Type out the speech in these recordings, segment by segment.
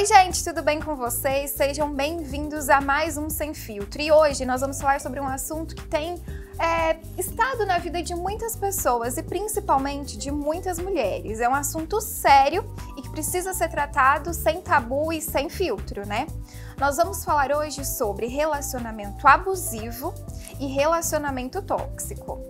Oi, gente, tudo bem com vocês? Sejam bem-vindos a mais um Sem Filtro. E hoje nós vamos falar sobre um assunto que tem é, estado na vida de muitas pessoas e principalmente de muitas mulheres. É um assunto sério e que precisa ser tratado sem tabu e sem filtro, né? Nós vamos falar hoje sobre relacionamento abusivo e relacionamento tóxico.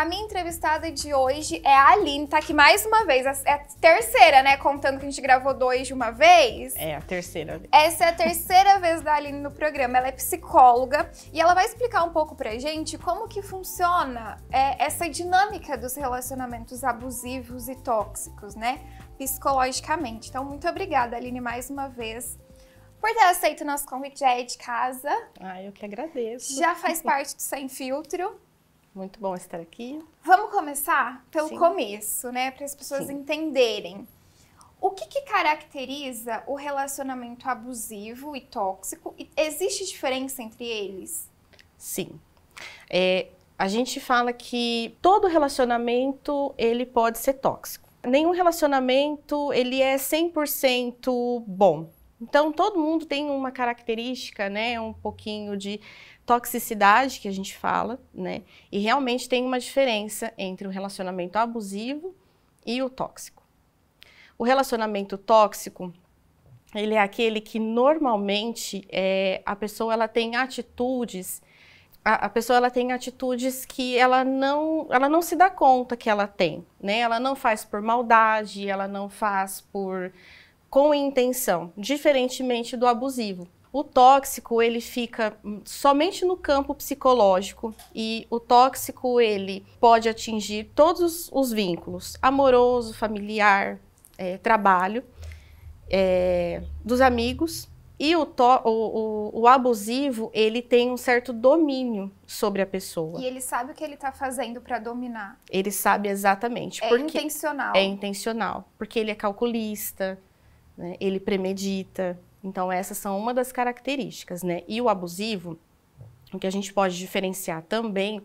A minha entrevistada de hoje é a Aline, tá aqui mais uma vez. É a terceira, né? Contando que a gente gravou dois de uma vez. É, a terceira. Essa é a terceira vez da Aline no programa. Ela é psicóloga e ela vai explicar um pouco pra gente como que funciona é, essa dinâmica dos relacionamentos abusivos e tóxicos, né? Psicologicamente. Então, muito obrigada, Aline, mais uma vez por ter aceito o nosso convite, já é de casa. Ah, eu que agradeço. Já faz parte do Sem Filtro. Muito bom estar aqui. Vamos começar pelo Sim. começo, né? Para as pessoas Sim. entenderem. O que, que, caracteriza o relacionamento abusivo e tóxico? Existe diferença entre eles? Sim. É, a gente fala que todo relacionamento ele pode ser tóxico. Nenhum relacionamento ele é 100% bom. Então todo mundo tem uma característica, né, um pouquinho de toxicidade que a gente fala, né? E realmente tem uma diferença entre o relacionamento abusivo e o tóxico. O relacionamento tóxico, ele é aquele que normalmente é, a pessoa ela tem atitudes a, pessoa ela tem atitudes que ela não, ela não se dá conta que ela tem, né? Ela não faz por maldade, ela não faz por com intenção, diferentemente do abusivo, o tóxico, ele fica hum, somente no campo psicológico e o tóxico, ele pode atingir todos os vínculos, amoroso, familiar, é, trabalho, é, dos amigos. E o, o, o, o, abusivo, ele tem um certo domínio sobre a pessoa. E ele sabe o que ele está fazendo para dominar. Ele sabe exatamente. É intencional. É intencional, porque ele é calculista, né? ele premedita, então, essas são uma das características, né? E o abusivo, o que a gente pode diferenciar também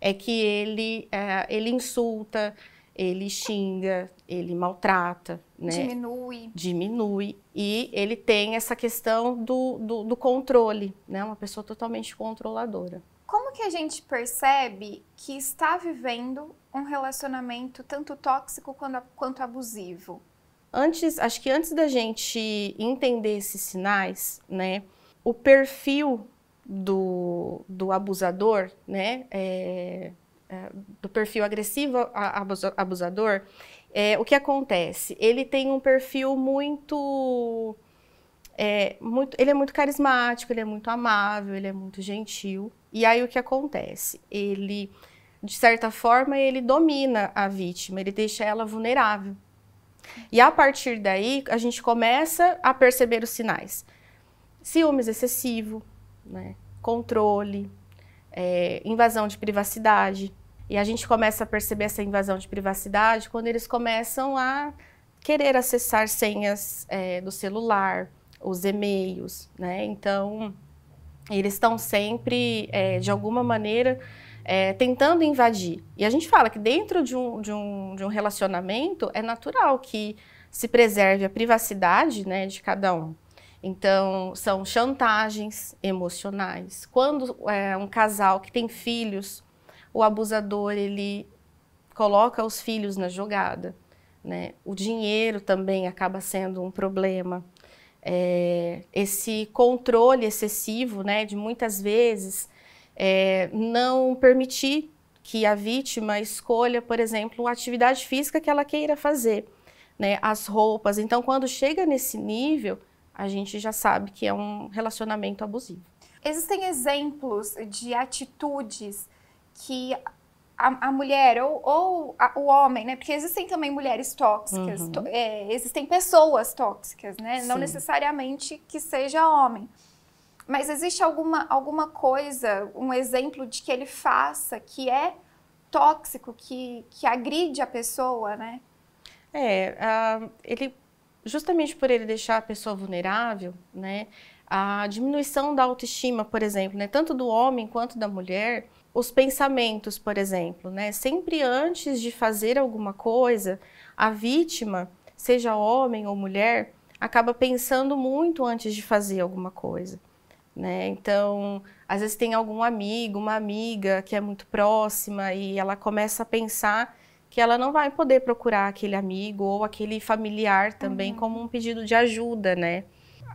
é que ele, é, ele insulta, ele xinga, ele maltrata, né? Diminui. Diminui. E ele tem essa questão do, do, do controle, né? Uma pessoa totalmente controladora. Como que a gente percebe que está vivendo um relacionamento tanto tóxico quanto, quanto abusivo? Antes, acho que antes da gente entender esses sinais, né, o perfil do, do abusador, né, é, é do perfil agressivo abusador, é, o que acontece? Ele tem um perfil muito, é, muito. Ele é muito carismático, ele é muito amável, ele é muito gentil. E aí o que acontece? Ele, de certa forma, ele domina a vítima, ele deixa ela vulnerável. E a partir daí, a gente começa a perceber os sinais. Ciúmes excessivo, né? controle, é, invasão de privacidade. E a gente começa a perceber essa invasão de privacidade quando eles começam a querer acessar senhas é, do celular, os e-mails, né? Então, eles estão sempre, é, de alguma maneira, é, tentando invadir. E a gente fala que dentro de um, de, um, de um relacionamento é natural que se preserve a privacidade né, de cada um. Então, são chantagens emocionais. Quando é, um casal que tem filhos, o abusador ele coloca os filhos na jogada. Né? O dinheiro também acaba sendo um problema. É, esse controle excessivo, né, de muitas vezes é, não permitir que a vítima escolha, por exemplo, a atividade física que ela queira fazer, né? as roupas. Então, quando chega nesse nível, a gente já sabe que é um relacionamento abusivo. Existem exemplos de atitudes que a, a mulher ou, ou a, o homem, né? Porque existem também mulheres tóxicas, uhum. to, é, existem pessoas tóxicas, né? Sim. Não necessariamente que seja homem. Mas existe alguma, alguma coisa, um exemplo de que ele faça que é tóxico, que, que agride a pessoa, né? É, uh, ele, justamente por ele deixar a pessoa vulnerável, né? A diminuição da autoestima, por exemplo, né? Tanto do homem quanto da mulher, os pensamentos, por exemplo, né? Sempre antes de fazer alguma coisa, a vítima, seja homem ou mulher, acaba pensando muito antes de fazer alguma coisa. Né? Então, às vezes tem algum amigo, uma amiga que é muito próxima e ela começa a pensar que ela não vai poder procurar aquele amigo ou aquele familiar também uhum. como um pedido de ajuda, né?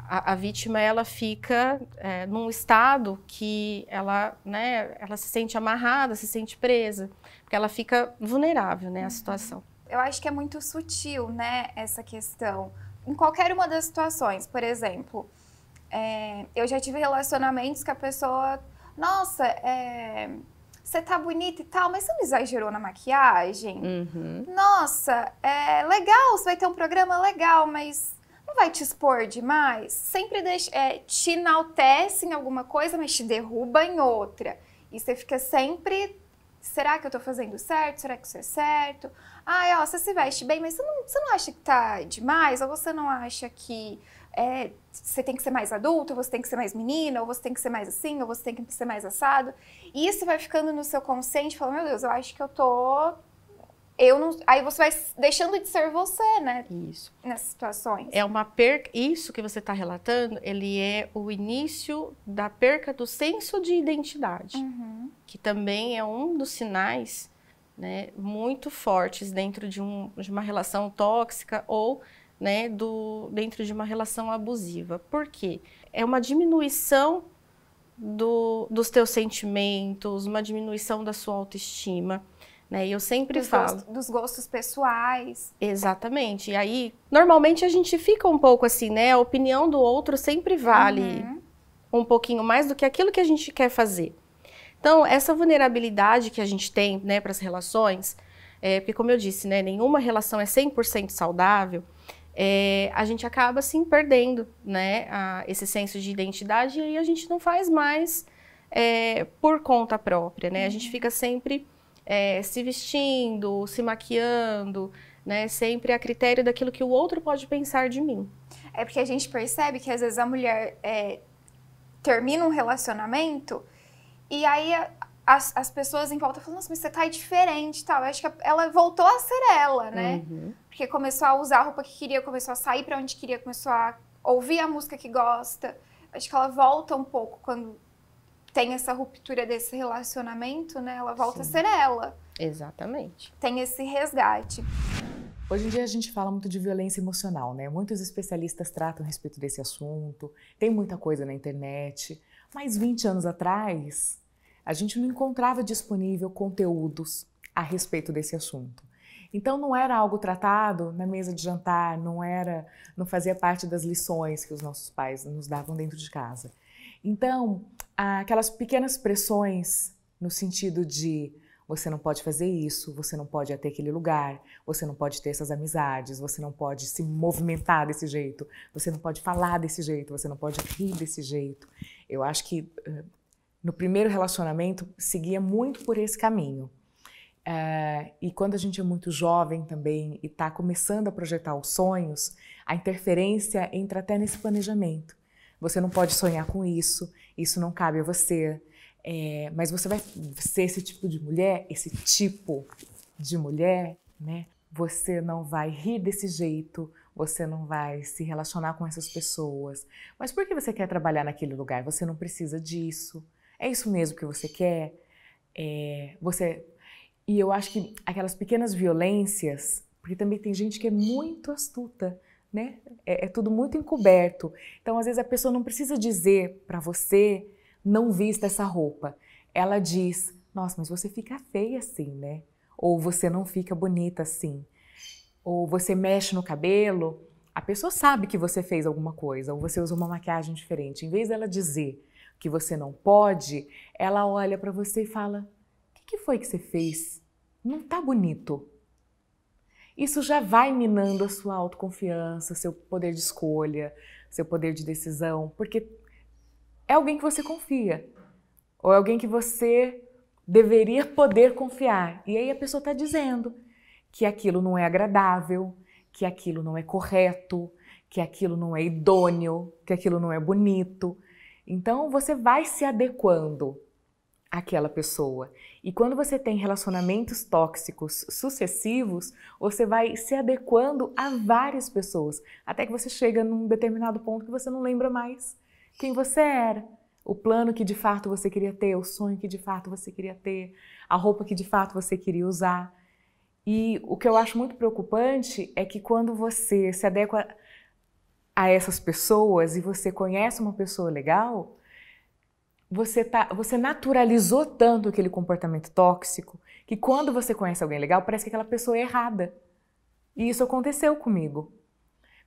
A, a vítima ela fica é, num estado que ela, né, ela se sente amarrada, se sente presa, porque ela fica vulnerável, né, à uhum. situação. Eu acho que é muito sutil, né, essa questão. Em qualquer uma das situações, por exemplo, é, eu já tive relacionamentos que a pessoa, nossa, é, você tá bonita e tal, mas você não exagerou na maquiagem? Uhum. Nossa, é legal, você vai ter um programa legal, mas não vai te expor demais? Sempre deixa, é, te enaltece em alguma coisa, mas te derruba em outra. E você fica sempre, será que eu tô fazendo certo? Será que isso é certo? Ah, ó, você se veste bem, mas você não, você não acha que tá demais? Ou você não acha que é, você tem que ser mais adulto, ou você tem que ser mais menina, ou você tem que ser mais assim, ou você tem que ser mais assado. E isso vai ficando no seu consciente, falando, meu Deus, eu acho que eu tô eu não, aí você vai deixando de ser você, né? Isso. Nessas situações. É uma perca. Isso que você está relatando, ele é o início da perca do senso de identidade, uhum. que também é um dos sinais, né, muito fortes dentro de, um, de uma relação tóxica ou né, do, dentro de uma relação abusiva. Por quê? É uma diminuição do, dos teus sentimentos, uma diminuição da sua autoestima. Né? E eu sempre dos falo. Gostos, dos gostos pessoais. Exatamente. E aí, normalmente a gente fica um pouco assim, né? A opinião do outro sempre vale uhum. um pouquinho mais do que aquilo que a gente quer fazer. Então, essa vulnerabilidade que a gente tem né, para as relações, é, porque, como eu disse, né, nenhuma relação é 100% saudável é, a gente acaba assim perdendo né, a, esse senso de identidade e aí a gente não faz mais é, por conta própria, né? Uhum. A gente uhum. fica sempre é, se vestindo, se maquiando, né? Sempre a critério daquilo que o outro pode pensar de mim. É porque a gente percebe que às vezes a mulher é, termina um relacionamento e aí a, as, as pessoas em volta falam, nossa, mas você tá diferente tal. Eu acho que ela voltou a ser ela, né? Uhum porque começou a usar a roupa que queria, começou a sair para onde queria, começou a ouvir a música que gosta. Acho que ela volta um pouco quando tem essa ruptura desse relacionamento, né? Ela volta Sim. a ser ela. Exatamente. Tem esse resgate. Hoje em dia a gente fala muito de violência emocional, né? Muitos especialistas tratam a respeito desse assunto, tem muita coisa na internet, mas 20 anos atrás a gente não encontrava disponível conteúdos a respeito desse assunto. Então não era algo tratado na mesa de jantar, não era, não fazia parte das lições que os nossos pais nos davam dentro de casa. Então, aquelas pequenas pressões no sentido de você não pode fazer isso, você não pode ir até aquele lugar, você não pode ter essas amizades, você não pode se movimentar desse jeito, você não pode falar desse jeito, você não pode rir desse jeito. Eu acho que eh, no primeiro relacionamento seguia muito por esse caminho. É, e quando a gente é muito jovem também e está começando a projetar os sonhos, a interferência entra até nesse planejamento. Você não pode sonhar com isso, isso não cabe a você. É, mas você vai ser esse tipo de mulher, esse tipo de mulher, né? Você não vai rir desse jeito, você não vai se relacionar com essas pessoas. Mas por que você quer trabalhar naquele lugar? Você não precisa disso. É isso mesmo que você quer? É, você e eu acho que aquelas pequenas violências, porque também tem gente que é muito astuta, né? É, é tudo muito encoberto. Então, às vezes, a pessoa não precisa dizer para você, não vista essa roupa. Ela diz, nossa, mas você fica feia assim, né? Ou você não fica bonita assim. Ou você mexe no cabelo. A pessoa sabe que você fez alguma coisa, ou você usou uma maquiagem diferente. Em vez dela dizer que você não pode, ela olha para você e fala: que, que foi que você fez? Não tá bonito. Isso já vai minando a sua autoconfiança, seu poder de escolha, seu poder de decisão, porque é alguém que você confia, ou é alguém que você deveria poder confiar. E aí a pessoa está dizendo que aquilo não é agradável, que aquilo não é correto, que aquilo não é idôneo, que aquilo não é bonito. Então você vai se adequando aquela pessoa. E quando você tem relacionamentos tóxicos sucessivos, você vai se adequando a várias pessoas, até que você chega num determinado ponto que você não lembra mais quem você era, o plano que de fato você queria ter, o sonho que de fato você queria ter, a roupa que de fato você queria usar. E o que eu acho muito preocupante é que quando você se adequa a essas pessoas e você conhece uma pessoa legal, você, tá, você naturalizou tanto aquele comportamento tóxico que quando você conhece alguém legal, parece que aquela pessoa é errada. E isso aconteceu comigo.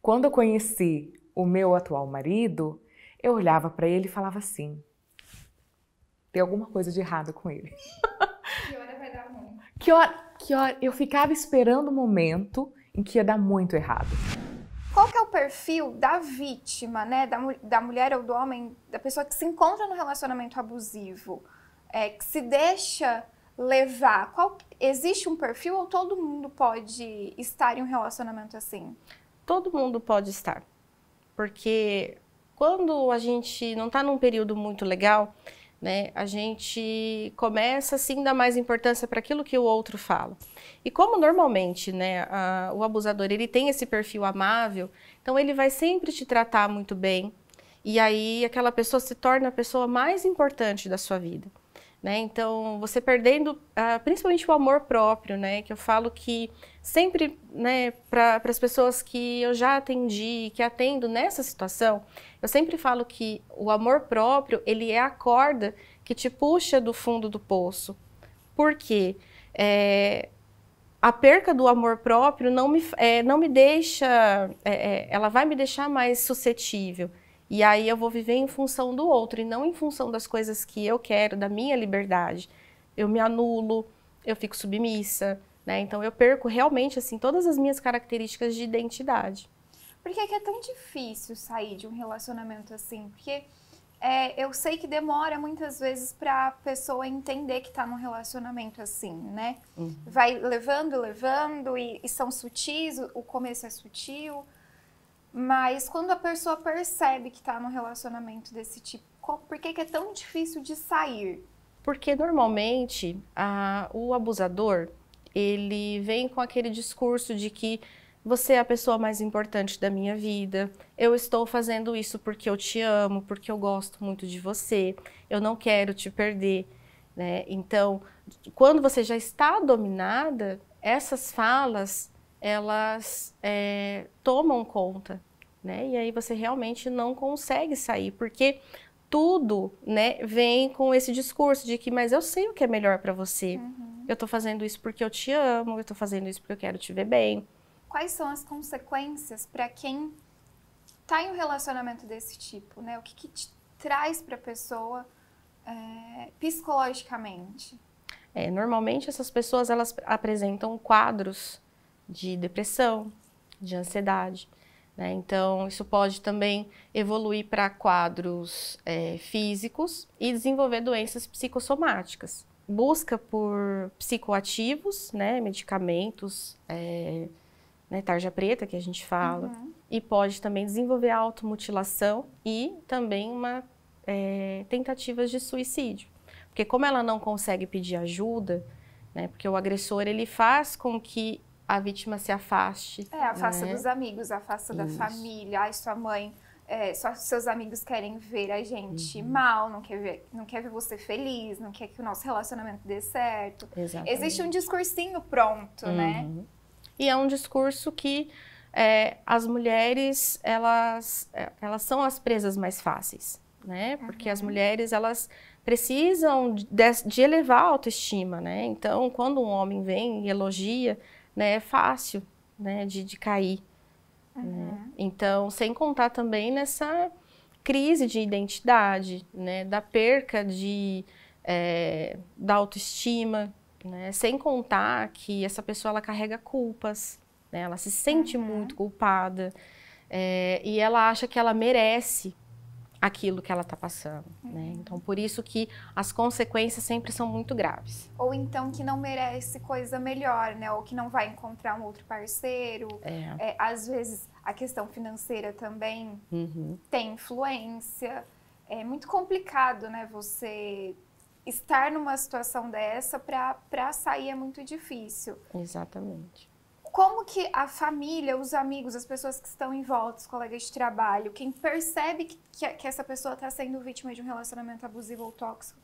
Quando eu conheci o meu atual marido, eu olhava para ele e falava assim: tem alguma coisa de errado com ele. Que hora vai dar ruim? Que hora, que hora? Eu ficava esperando o momento em que ia dar muito errado. Qual que é o perfil da vítima, né, da, da mulher ou do homem, da pessoa que se encontra no relacionamento abusivo, é, que se deixa levar? Qual, existe um perfil ou todo mundo pode estar em um relacionamento assim? Todo mundo pode estar, porque quando a gente não está num período muito legal, né? A gente começa assim a dar mais importância para aquilo que o outro fala. E como normalmente, né, a, o abusador ele tem esse perfil amável, então ele vai sempre te tratar muito bem. E aí aquela pessoa se torna a pessoa mais importante da sua vida. Né? Então você perdendo, a, ah, principalmente o amor próprio, né? Que eu falo que sempre né, para as pessoas que eu já atendi, que atendo nessa situação, eu sempre falo que o amor próprio ele é a corda que te puxa do fundo do poço. Por quê? É, a perca do amor próprio não me, é, não me deixa, é, é ela vai me deixar mais suscetível. E aí eu vou viver em função do outro e não em função das coisas que eu quero, da minha liberdade. Eu me anulo, eu fico submissa, né? Então eu perco realmente assim todas as minhas características de identidade. Por que, que é tão difícil sair de um relacionamento assim? Porque é, eu sei que demora muitas vezes para a pessoa entender que está num relacionamento assim, né? Uhum. Vai levando, levando e, e são sutis, o, começo é sutil. Mas quando a pessoa percebe que está num relacionamento desse tipo, por que, que é tão difícil de sair? Porque normalmente a, o abusador ele vem com aquele discurso de que você é a pessoa mais importante da minha vida. Eu estou fazendo isso porque eu te amo, porque eu gosto muito de você. Eu não quero te perder, né? Então, quando você já está dominada, essas falas elas é, tomam conta, né? E aí você realmente não consegue sair, porque tudo, né, vem com esse discurso de que, mas eu sei o que é melhor para você. Uhum. Eu tô fazendo isso porque eu te amo, eu tô fazendo isso porque eu quero te ver bem. Quais são as consequências para quem tá em um relacionamento desse tipo, né? O que, que te traz para a pessoa é, psicologicamente? É, normalmente essas pessoas elas apresentam quadros de depressão, de ansiedade. Né? Então, isso pode também evoluir para quadros é, físicos e desenvolver doenças psicossomáticas busca por psicoativos, né, medicamentos, é, né, tarja preta que a gente fala, uhum. e pode também desenvolver automutilação e também uma é, tentativas de suicídio, porque como ela não consegue pedir ajuda, né, porque o agressor ele faz com que a vítima se afaste. É, afasta né? dos amigos, afasta Isso. da família, ai sua mãe é, só seus amigos querem ver a gente uhum. mal, não quer, ver, não quer ver você feliz, não quer que o nosso relacionamento dê certo. Exatamente. Existe um discursinho pronto, né? uhum. né? E é um discurso que é, as mulheres, elas, é, elas são as presas mais fáceis, né? Porque uhum. as mulheres, elas precisam de, de elevar a autoestima, né? Então, quando um homem vem e elogia, né, é fácil né, de, de cair. Uhum. Né? Então, sem contar também nessa crise de identidade, né? Da perca de, é, da autoestima, né? Sem contar que essa pessoa, ela carrega culpas, né? Ela se sente uhum. muito culpada é, e ela acha que ela merece aquilo que ela está passando. Né? Uhum. Né? Então, por isso que as consequências sempre são muito graves. Ou então que não merece coisa melhor, né? Ou que não vai encontrar um outro parceiro. É. É, às vezes a questão financeira também uhum. tem influência. É muito complicado, né? Você estar numa situação dessa para sair é muito difícil. Exatamente como que a família, os amigos, as pessoas que estão em volta, os colegas de trabalho, quem percebe que, que, essa pessoa está sendo vítima de um relacionamento abusivo ou tóxico,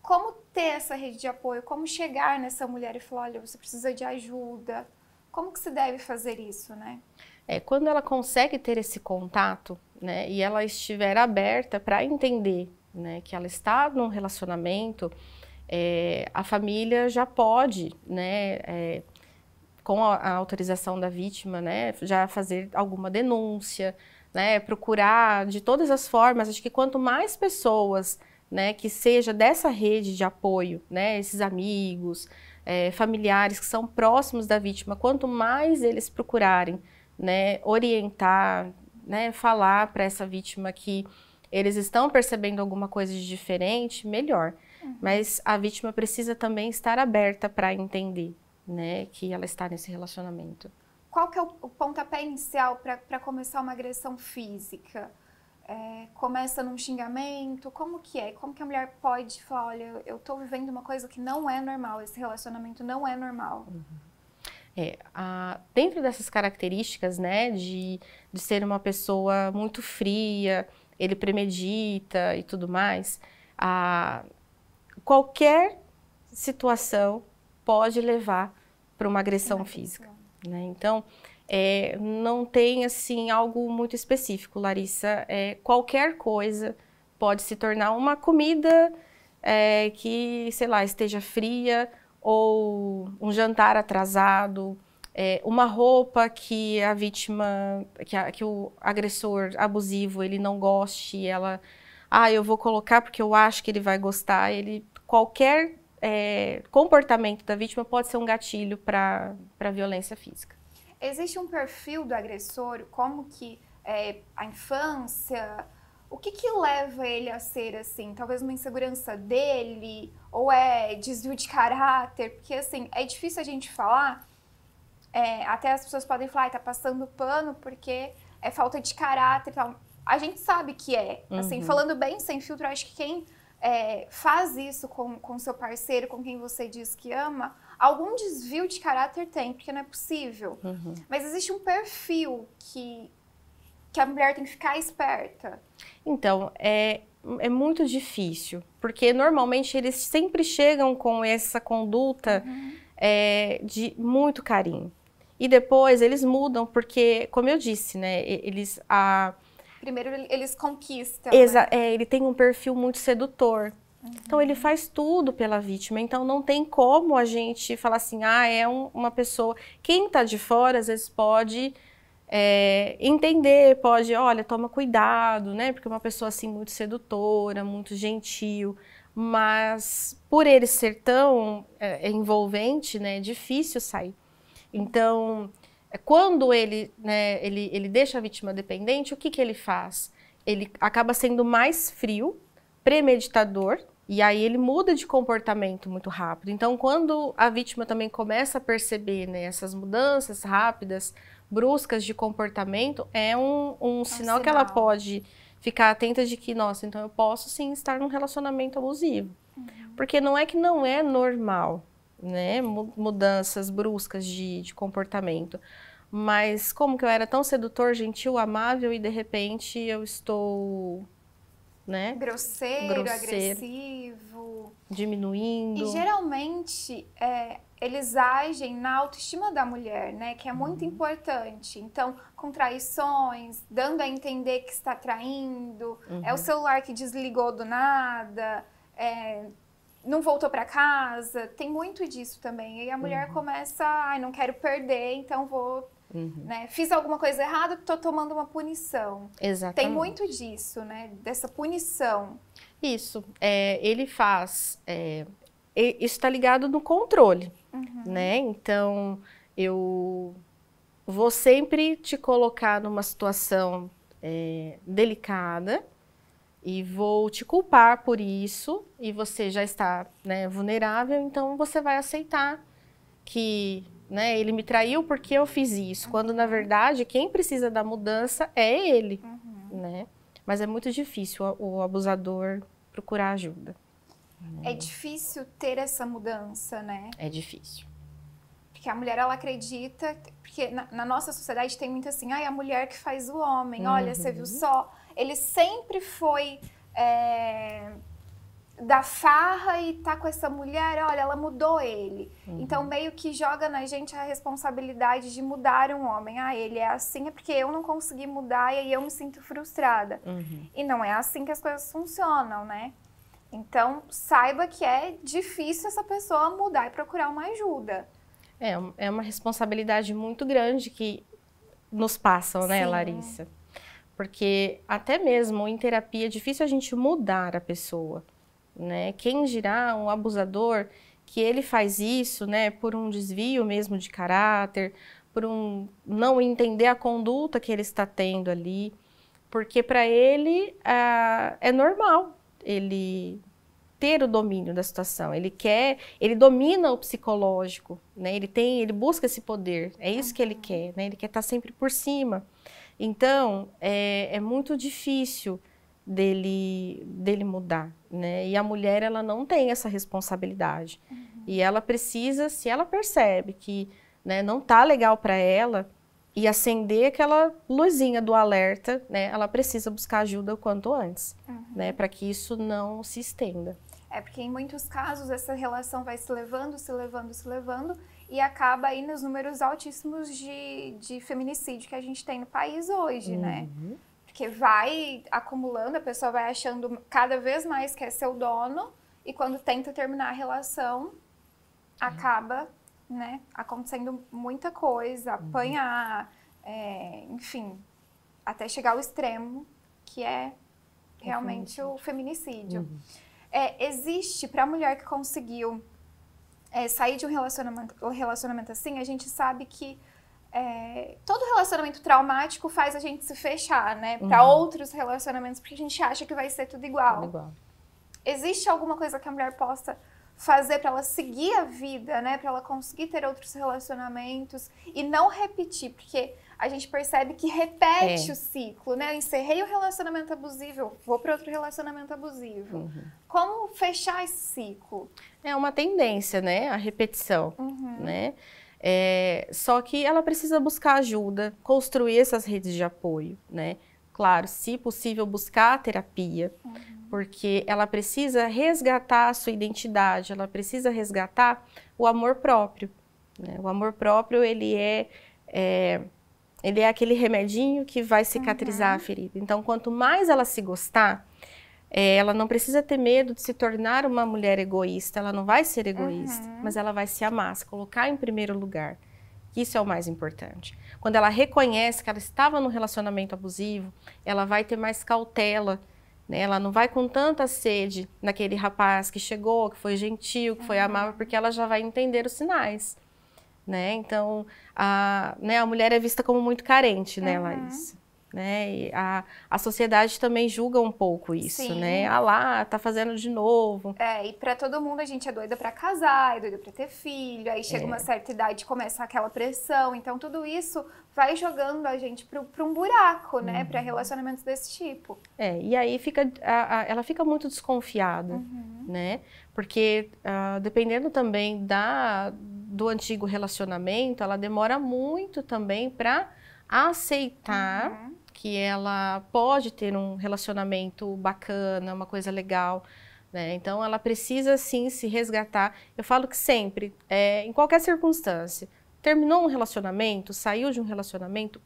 como ter essa rede de apoio, como chegar nessa mulher e falar, olha, você precisa de ajuda, como que se deve fazer isso, né? É, quando ela consegue ter esse contato, né, e ela estiver aberta para entender, né, que ela está num relacionamento, é, a família já pode, né, é, com a, a autorização da vítima, né, já fazer alguma denúncia, né, procurar de todas as formas. Acho que quanto mais pessoas, né, que seja dessa rede de apoio, né, esses amigos, é, familiares que são próximos da vítima, quanto mais eles procurarem, né, orientar, né, falar para essa vítima que eles estão percebendo alguma coisa de diferente, melhor. Uhum. Mas a vítima precisa também estar aberta para entender, né, que ela está nesse relacionamento. Qual que é o, pontapé inicial para começar uma agressão física? É, começa num xingamento? Como que é? Como que a mulher pode falar, olha, eu estou vivendo uma coisa que não é normal, esse relacionamento não é normal? Uhum. É, a, dentro dessas características, né, de, de ser uma pessoa muito fria, ele premedita e tudo mais, a, qualquer situação pode levar para uma agressão física. Né? Então, é, não tem assim algo muito específico, Larissa. É, qualquer coisa pode se tornar uma comida é, que, sei lá, esteja fria ou um jantar atrasado, é, uma roupa que a vítima, que, a, que o agressor abusivo ele não goste, ela, ah, eu vou colocar porque eu acho que ele vai gostar. Ele qualquer é, comportamento da vítima pode ser um gatilho para a violência física. Existe um perfil do agressor, como que é, a infância, o que que leva ele a ser assim? Talvez uma insegurança dele, ou é desvio de caráter? Porque assim, é difícil a gente falar, é, até as pessoas podem falar, ah, tá passando pano porque é falta de caráter tal. A gente sabe que é. Assim, uhum. falando bem, sem filtro, acho que quem é, faz isso com, com seu parceiro, com quem você diz que ama, algum desvio de caráter tem, porque não é possível. Uhum. Mas existe um perfil que, que a mulher tem que ficar esperta. Então, é, é muito difícil, porque normalmente eles sempre chegam com essa conduta uhum. é, de muito carinho. E depois eles mudam, porque, como eu disse, né, eles. A, primeiro eles conquistam. Exa né? é, ele tem um perfil muito sedutor. Uhum. Então ele faz tudo pela vítima. Então não tem como a gente falar assim, ah, é um, uma pessoa. Quem está de fora às vezes pode é, entender, pode, olha, toma cuidado, né? Porque é uma pessoa assim muito sedutora, muito gentil. Mas por ele ser tão é, envolvente, né, é difícil sair. Então, é quando ele, né, ele, ele deixa a vítima dependente, o que, que ele faz? Ele acaba sendo mais frio, premeditador, e aí ele muda de comportamento muito rápido. Então, quando a vítima também começa a perceber né, essas mudanças rápidas, bruscas de comportamento, é um, um, é um sinal, sinal que ela pode ficar atenta de que, nossa, então eu posso sim estar num relacionamento abusivo. Uhum. Porque não é que não é normal né, mudanças bruscas de, de comportamento. Mas como que eu era tão sedutor, gentil, amável e de repente eu estou né? Grosseiro, Grosseiro, agressivo. Diminuindo. E geralmente é, eles agem na autoestima da mulher, né? Que é muito uhum. importante. Então, com traições, dando a entender que está traindo, uhum. é o uhum. celular que desligou do nada. É, não voltou para casa, tem muito disso também. E a mulher uhum. começa, ai, não quero perder, então vou, uhum. né? Fiz alguma coisa errada, tô tomando uma punição. Exatamente. Tem muito disso, né? Dessa punição. Isso. É, ele faz. É, isso está ligado no controle, uhum. né? Então eu vou sempre te colocar numa situação é, delicada e vou te culpar por isso e você já está né, vulnerável, então você vai aceitar que né, ele me traiu porque eu fiz isso, quando na verdade quem precisa da mudança é ele, uhum. né? Mas é muito difícil o, abusador procurar ajuda. É difícil ter essa mudança, né? É difícil porque a mulher ela acredita, porque na, na, nossa sociedade tem muito assim, é a mulher que faz o homem, olha, você viu uhum. só, ele sempre foi é, da farra e tá com essa mulher, olha, ela mudou ele. Uhum. Então meio que joga na gente a responsabilidade de mudar um homem. Ah, ele é assim, é porque eu não consegui mudar e aí eu me sinto frustrada. Uhum. E não é assim que as coisas funcionam, né? Então saiba que é difícil essa pessoa mudar e procurar uma ajuda. É, é uma responsabilidade muito grande que nos passam, né, Sim. Larissa? Porque até mesmo em terapia é difícil a gente mudar a pessoa, né? Quem dirá um abusador que ele faz isso, né, por um desvio mesmo de caráter, por um não entender a conduta que ele está tendo ali, porque para ele ah, é normal ele ter o domínio da situação. Ele quer, ele domina o psicológico, né? Ele tem, ele busca esse poder. É isso que ele quer, né? Ele quer estar tá sempre por cima. Então, é, é muito difícil dele, dele mudar, né? E a mulher, ela não tem essa responsabilidade. Uhum. E ela precisa, se ela percebe que né, não tá legal para ela e acender aquela luzinha do alerta, né? Ela precisa buscar ajuda o quanto antes, uhum. né? Para que isso não se estenda. É porque em muitos casos essa relação vai se levando, se levando, se levando e acaba aí nos números altíssimos de, de feminicídio que a gente tem no país hoje, né? uhum. né? Porque vai acumulando, a pessoa vai achando cada vez mais que é seu dono e quando tenta terminar a relação, uhum. acaba, né, acontecendo muita coisa, uhum. apanhar, uhum. é, enfim, até chegar ao extremo, que é realmente o feminicídio. O uhum. feminicídio. É, existe, para a mulher que conseguiu é, sair de um relacionamento, um relacionamento assim, a gente sabe que é, todo relacionamento traumático faz a gente se fechar, né? Para uhum. outros relacionamentos, porque a gente acha que vai ser tudo igual. igual. Existe alguma coisa que a mulher possa fazer para ela seguir a vida, né? Para ela conseguir ter outros relacionamentos e não repetir, porque a gente percebe que repete é. o ciclo, né? Eu encerrei o relacionamento abusivo, vou para outro relacionamento abusivo. Uhum. Como fechar esse ciclo? É uma tendência, né? A repetição, uhum. né? É, só que ela precisa buscar ajuda, construir essas redes de apoio, né? Claro, se possível, buscar a terapia, uhum. porque ela precisa resgatar a sua identidade, ela precisa resgatar o amor próprio. Né? O amor próprio, ele é, é, ele é aquele remedinho que vai cicatrizar uhum. a ferida. Então, quanto mais ela se gostar, é, ela não precisa ter medo de se tornar uma mulher egoísta, ela não vai ser egoísta, uhum. mas ela vai se amar, se colocar em primeiro lugar. Isso é o mais importante. Quando ela reconhece que ela estava num relacionamento abusivo, ela vai ter mais cautela, né? ela não vai com tanta sede naquele rapaz que chegou, que foi gentil, que foi uhum. amável, porque ela já vai entender os sinais. Né? Então, a, né, a mulher é vista como muito carente, né, uhum. Larissa? né? E a, a sociedade também julga um pouco isso, né? Sim. né? Ah lá, tá fazendo de novo. É, e para todo mundo a gente é doida para casar, é doida para ter filho, aí chega é. uma certa idade começa aquela pressão. Então tudo isso vai jogando a gente para um buraco, né? Uhum. Para relacionamentos desse tipo. É, e aí fica, a, a, ela fica muito desconfiada, uhum. né? Porque uh, dependendo também da, do antigo relacionamento, ela demora muito também para aceitar. Uhum que ela pode ter um relacionamento bacana, uma coisa legal. Né? Então, ela precisa sim se resgatar. Eu falo que sempre, é, em qualquer circunstância, terminou um relacionamento, saiu de um relacionamento,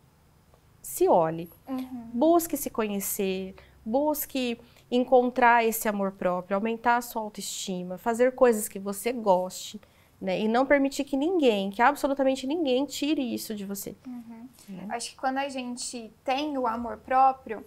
se olhe, uhum. busque se conhecer, busque encontrar esse amor próprio, aumentar a sua autoestima, fazer coisas que você goste. Né? E não permitir que ninguém, que absolutamente ninguém, tire isso de você. Uhum. Né? Acho que quando a gente tem o amor próprio,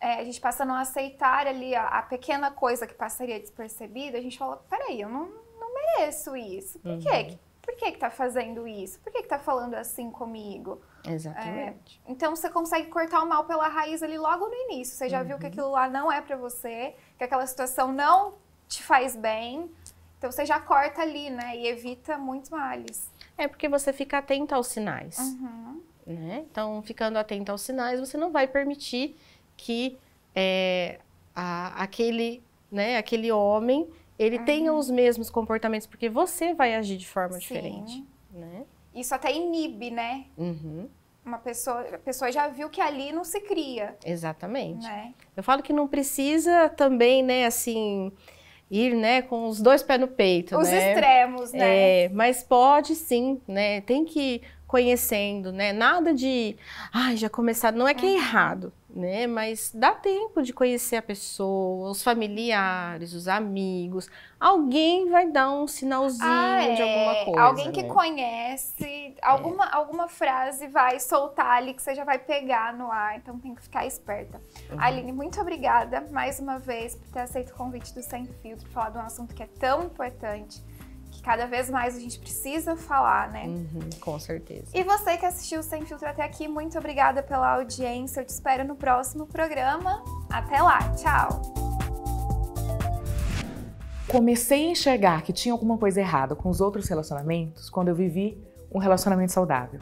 é, a gente passa a não aceitar ali a, a, pequena coisa que passaria despercebida, a gente fala, peraí, eu não, não mereço isso. Por uhum. quê? Por que que tá fazendo isso? Por que que tá falando assim comigo? Exatamente. É, então você consegue cortar o mal pela raiz ali logo no início. Você já uhum. viu que uhum. aquilo lá não é para você, que aquela situação não te faz bem, então você já corta ali, né? E evita muitos males. É porque você fica atento aos sinais. Uhum. Né? Então, ficando atento aos sinais, você não vai permitir que é, a, aquele, né, aquele homem ele uhum. tenha os mesmos comportamentos, porque você vai agir de forma Sim. diferente. Né? Isso até inibe, né? Uhum. Uma pessoa, a pessoa já viu que ali não se cria. Exatamente. Né? Eu falo que não precisa também, né, assim, ir, né, com os dois pés no peito, Os né? extremos, né? É, mas pode sim, né? Tem que ir conhecendo, né? Nada de, ai, já começar, não é que é uhum. errado, né? Mas dá tempo de conhecer a pessoa, os familiares, os amigos. Alguém vai dar um sinalzinho ah, é. de alguma é. coisa. Alguém que né? conhece, alguma, é. alguma frase vai soltar ali que você já vai pegar no ar, então tem que ficar esperta. Uhum. Aline, muito obrigada mais uma vez por ter aceito o convite do Sem Filtro, falar de um assunto que é tão importante que cada vez mais a gente precisa falar, né? Uhum, com certeza. E você que assistiu Sem Filtro até aqui, muito obrigada pela audiência. Eu te espero no próximo programa. Até lá, tchau! comecei a enxergar que tinha alguma coisa errada com os outros relacionamentos quando eu vivi um relacionamento saudável.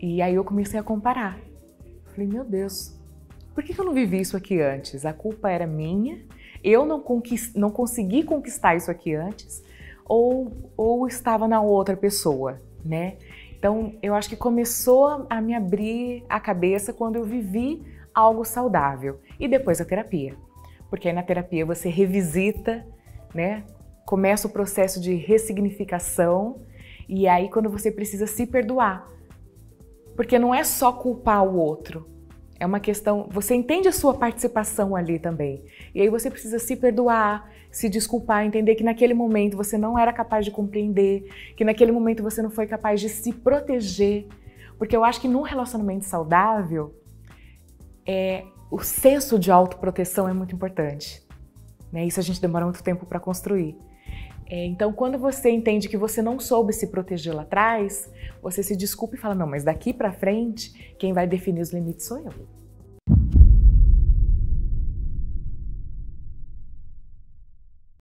E aí eu comecei a comparar. Falei, meu Deus, por que eu não vivi isso aqui antes? A culpa era minha eu não, conquist, não consegui conquistar isso aqui antes, ou, ou estava na outra pessoa, né? Então, eu acho que começou a me abrir a cabeça quando eu vivi algo saudável e depois a terapia. Porque aí na terapia você revisita, né? Começa o processo de ressignificação e aí quando você precisa se perdoar. Porque não é só culpar o outro, é uma questão, você entende a sua participação ali também. E aí você precisa se perdoar, se desculpar, entender que naquele momento você não era capaz de compreender, que naquele momento você não foi capaz de se proteger. Porque eu acho que num relacionamento saudável, é, o senso de autoproteção é muito importante. Né? Isso a gente demora muito tempo para construir. É, então, quando você entende que você não soube se proteger lá atrás, você se desculpa e fala: não, mas daqui para frente, quem vai definir os limites sou eu.